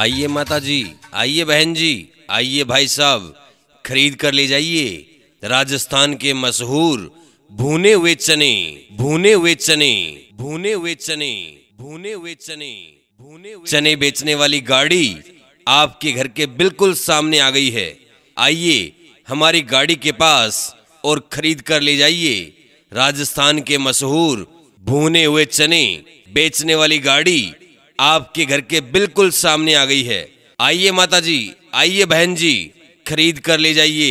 आइए माता जी आइए बहन जी आइए भाई साहब खरीद कर ले जाइए राजस्थान के मशहूर भुने हुए चने भुने हुए चने भुने हुए चने भुने हुए चने भुने चने बेचने वाली गाड़ी आपके घर के बिल्कुल सामने आ गई है आइए हमारी गाड़ी के पास और खरीद कर ले जाइए राजस्थान के मशहूर भुने हुए चने बेचने वाली गाड़ी आपके घर के बिल्कुल सामने आ गई है आइए माता जी आइए बहन जी खरीद कर ले जाइए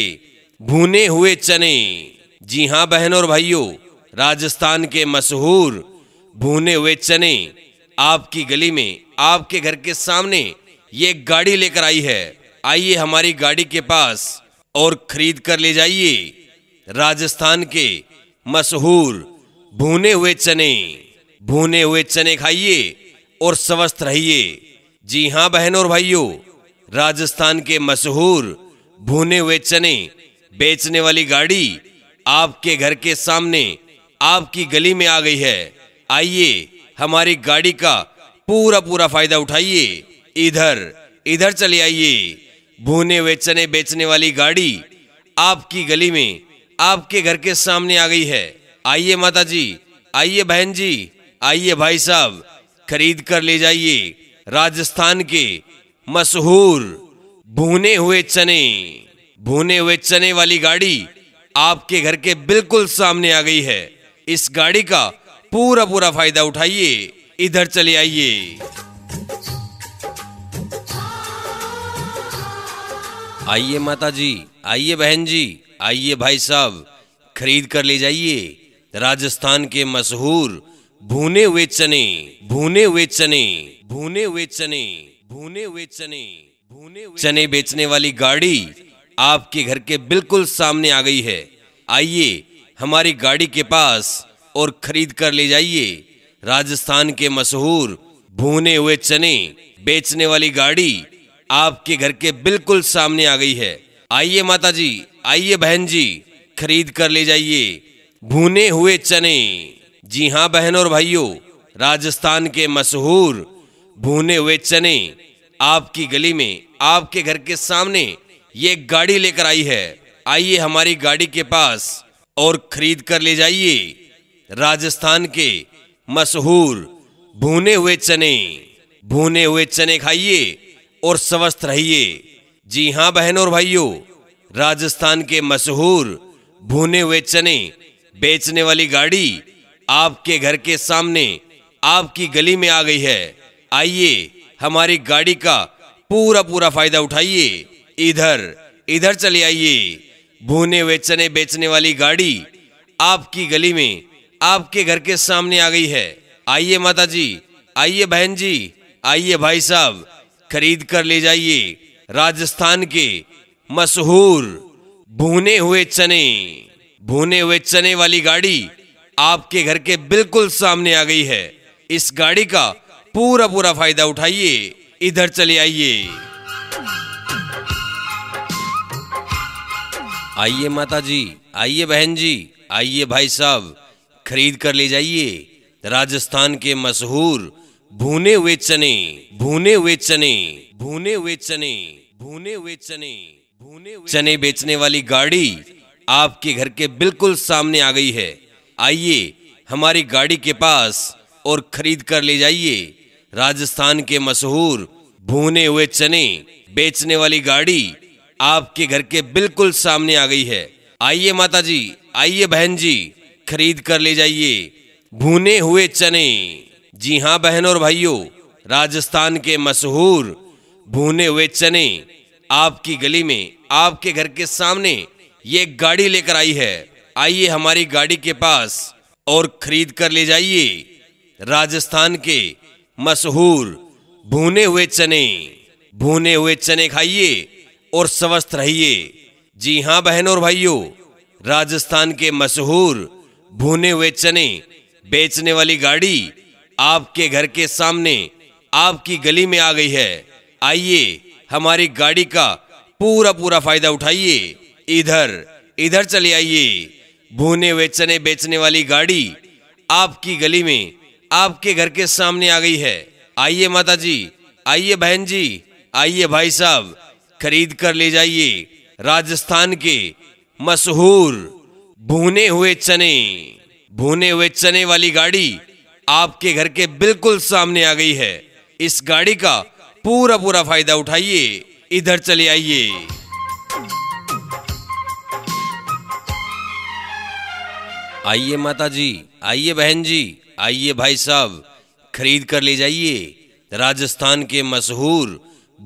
भुने हुए चने जी हाँ बहन और भाइयों राजस्थान के मशहूर भुने हुए चने आपकी गली में आपके घर के सामने ये गाड़ी लेकर आई है आइए हमारी गाड़ी के पास और खरीद कर ले जाइए राजस्थान के मशहूर भुने हुए चने भुने हुए चने खाइए और स्वस्थ रहिए जी हाँ बहनों और भाइयों राजस्थान के मशहूर भुने हुए चने बेचने वाली गाड़ी आपके घर के सामने आपकी गली में आ गई है आइए हमारी गाड़ी का पूरा पूरा फायदा उठाइए इधर इधर चले आइए भुने हुए चने बेचने वाली गाड़ी आपकी गली में आपके घर के सामने आ गई है आइए माता जी आइए बहन जी आइए भाई साहब खरीद कर ले जाइए राजस्थान के मशहूर भुने हुए चने भुने हुए चने वाली गाड़ी आपके घर के बिल्कुल सामने आ गई है इस गाड़ी का पूरा पूरा फायदा उठाइए इधर चले आइए आइए माता जी आइए बहन जी आइए भाई साहब खरीद कर ले जाइए राजस्थान के मशहूर भुने हुए चने भुने हुए चने भुने हुए चने भुने हुए चने भुने चने बेचने वाली गाड़ी आपके घर के बिल्कुल सामने आ गई है आइए हमारी गाड़ी के पास और खरीद कर ले जाइए राजस्थान के मशहूर भुने हुए चने बेचने वाली गाड़ी आपके घर के बिल्कुल सामने आ गई है आइए माता जी आइए बहन जी खरीद कर ले जाइए भुने हुए चने जी हाँ बहनों और भाइयों राजस्थान के मशहूर भूने हुए चने आपकी गली में आपके घर के सामने ये गाड़ी लेकर आई है आइए हमारी गाड़ी के पास और खरीद कर ले जाइए राजस्थान के मशहूर भुने हुए चने भुने हुए चने खाइए और स्वस्थ रहिए जी हाँ बहनों और भाइयों राजस्थान के मशहूर भुने हुए चने बेचने वाली गाड़ी आपके घर के सामने आपकी गली में आ गई है आइए हमारी गाड़ी का पूरा पूरा फायदा उठाइए इधर इधर चले आइए भुने हुए चने बेचने वाली गाड़ी आपकी गली में आपके घर के सामने आ गई है आइए माता जी आइए बहन जी आइए भाई साहब खरीद कर ले जाइए राजस्थान के मशहूर भुने हुए चने भुने हुए चने वाली गाड़ी आपके घर के बिल्कुल सामने आ गई है इस गाड़ी का पूरा पूरा फायदा उठाइए इधर चले आइए आइए माता जी आइए बहन जी आइए भाई साहब खरीद कर ले जाइए राजस्थान के मशहूर भुने हुए चने भुने हुए चने भुने हुए चने भुने हुए चने भुने चने बेचने वाली गाड़ी आपके घर के बिल्कुल सामने आ गई है आइए हमारी गाड़ी के पास और खरीद कर ले जाइए राजस्थान के मशहूर भूने हुए चने बेचने वाली गाड़ी आपके घर के बिल्कुल सामने आ गई है आइए माता जी आइए बहन जी खरीद कर ले जाइए भुने हुए चने जी हाँ बहन और भाइयों राजस्थान के मशहूर भुने हुए चने आपकी गली में आपके घर के सामने ये गाड़ी लेकर आई है आइए हमारी गाड़ी के पास और खरीद कर ले जाइए राजस्थान के मशहूर भुने हुए चने भुने हुए चने खाइए और स्वस्थ रहिए जी हाँ बहनों और भाइयों राजस्थान के मशहूर भुने हुए चने बेचने वाली गाड़ी आपके घर के सामने आपकी गली में आ गई है आइए हमारी गाड़ी का पूरा पूरा फायदा उठाइए इधर इधर चले आइए भूने हुए चने बेचने वाली गाड़ी आपकी गली में आपके घर के सामने आ गई है आइए माता जी आइए बहन जी आइए भाई साहब खरीद कर ले जाइए राजस्थान के मशहूर भुने हुए चने भुने हुए चने वाली गाड़ी आपके घर के बिल्कुल सामने आ गई है इस गाड़ी का पूरा पूरा फायदा उठाइए इधर चले आइए आइए माता जी आइए बहन जी आइए भाई साहब खरीद कर ले जाइए राजस्थान के मशहूर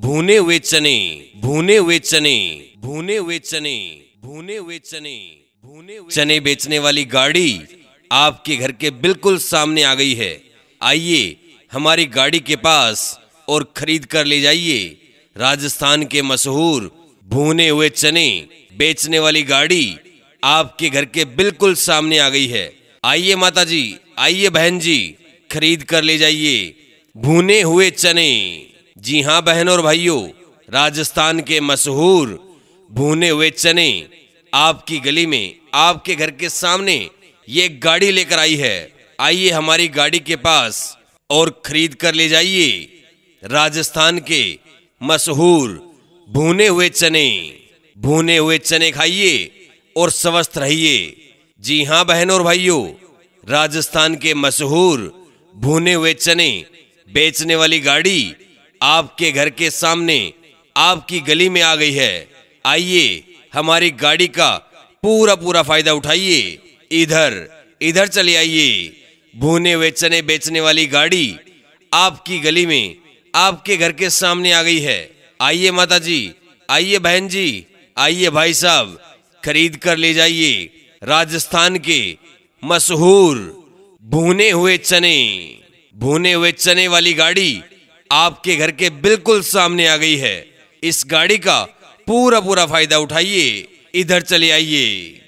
भुने हुए चने भुने हुए चने भुने हुए चने भुने हुए चने भुने चने बेचने वाली गाड़ी आपके घर के बिल्कुल सामने आ गई है आइए हमारी गाड़ी के पास और खरीद कर ले जाइए राजस्थान के मशहूर भुने हुए चने बेचने वाली गाड़ी आपके घर के बिल्कुल सामने आ गई है आइए माता जी आइए बहन जी खरीद कर ले जाइए भुने हुए चने जी हाँ बहन और भाइयों राजस्थान के मशहूर भुने हुए चने आपकी गली में आपके घर के सामने ये गाड़ी लेकर आई है आइए हमारी गाड़ी के पास और खरीद कर ले जाइए राजस्थान के मशहूर भुने हुए चने भुने हुए चने खाइए और स्वस्थ रहिए जी हाँ बहनों और भाइयों राजस्थान के मशहूर भुने हुए चने बेचने वाली गाड़ी आपके घर के सामने आपकी गली में आ गई है आइए हमारी गाड़ी का पूरा पूरा फायदा उठाइए इधर इधर चले आइए भुने हुए चने बेचने वाली गाड़ी आपकी गली में आपके घर के सामने आ गई है आइए माता जी आइए बहन जी आइए भाई साहब खरीद कर ले जाइए राजस्थान के मशहूर भुने हुए चने भुने हुए चने वाली गाड़ी आपके घर के बिल्कुल सामने आ गई है इस गाड़ी का पूरा पूरा फायदा उठाइए इधर चले आइए